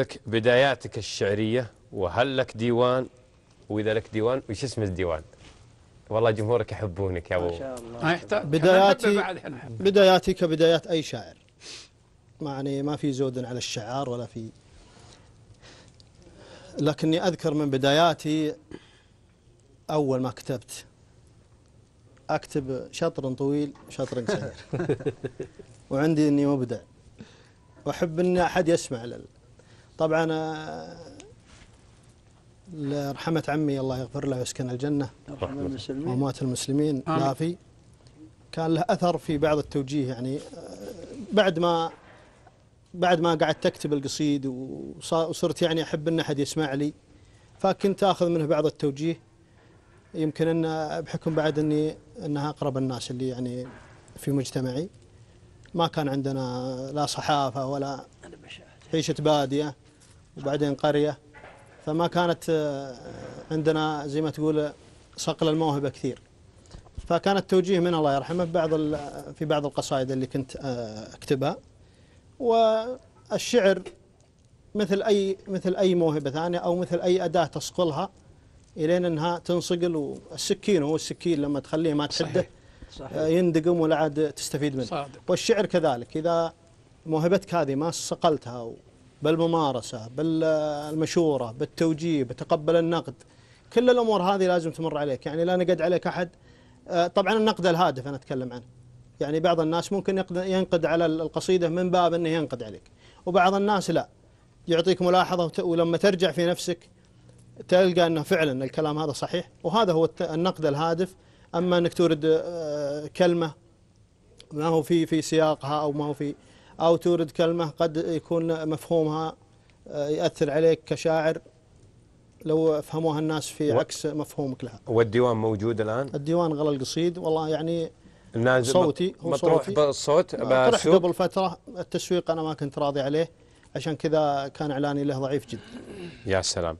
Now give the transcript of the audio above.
لك بداياتك الشعريه وهل لك ديوان واذا لك ديوان وش اسم الديوان؟ والله جمهورك يحبونك يا ابو ما شاء الله يحتاج بداياتي بداياتي كبدايات اي شاعر يعني ما في زود على الشعار ولا في لكني اذكر من بداياتي اول ما كتبت اكتب شطر طويل شطر قصير وعندي اني مبدع وأحب أن أحد يسمع لل... طبعا آه، رحمة عمي الله يغفر له ويسكن الجنة وموات المسلمين لافي كان له أثر في بعض التوجيه يعني آه، بعد ما بعد ما قعدت أكتب القصيد وصرت يعني أحب أن أحد يسمع لي فكنت أخذ منه بعض التوجيه يمكن أن بحكم بعد أني أنها أقرب الناس اللي يعني في مجتمعي ما كان عندنا لا صحافة ولا عيشة بادية وبعدين قرية فما كانت آه، عندنا زي ما تقول صقل الموهبة كثير فكان التوجيه من الله يرحمه بعض في بعض القصائد اللي كنت آه، اكتبها والشعر مثل اي مثل اي موهبه ثانيه او مثل اي اداه تصقلها الين انها تنصقل والسكين هو السكين لما تخليه ما تحده صحيح. آه، يندقم ولا عاد تستفيد منه صادق. والشعر كذلك إذا موهبتك هذه ما صقلتها بالممارسة بالمشورة بالتوجيه بتقبل النقد كل الأمور هذه لازم تمر عليك يعني لا نقد عليك أحد آه، طبعا النقد الهادف أنا أتكلم عنه يعني بعض الناس ممكن ينقد على القصيدة من باب أنه ينقد عليك وبعض الناس لا يعطيك ملاحظة ولما ترجع في نفسك تلقى أنه فعلا الكلام هذا صحيح وهذا هو النقد الهادف أما أنك تورد آه، كلمة ما هو في في سياقها أو ما هو في أو تورد كلمة قد يكون مفهومها آه، يأثر عليك كشاعر لو فهموها الناس في و... عكس مفهومك لها والديوان موجود الآن؟ الديوان غلى القصيد والله يعني نازل صوتي هو مطروح صوتي بالصوت آه، طرح قبل فترة التسويق أنا ما كنت راضي عليه عشان كذا كان إعلاني له ضعيف جدا يا سلام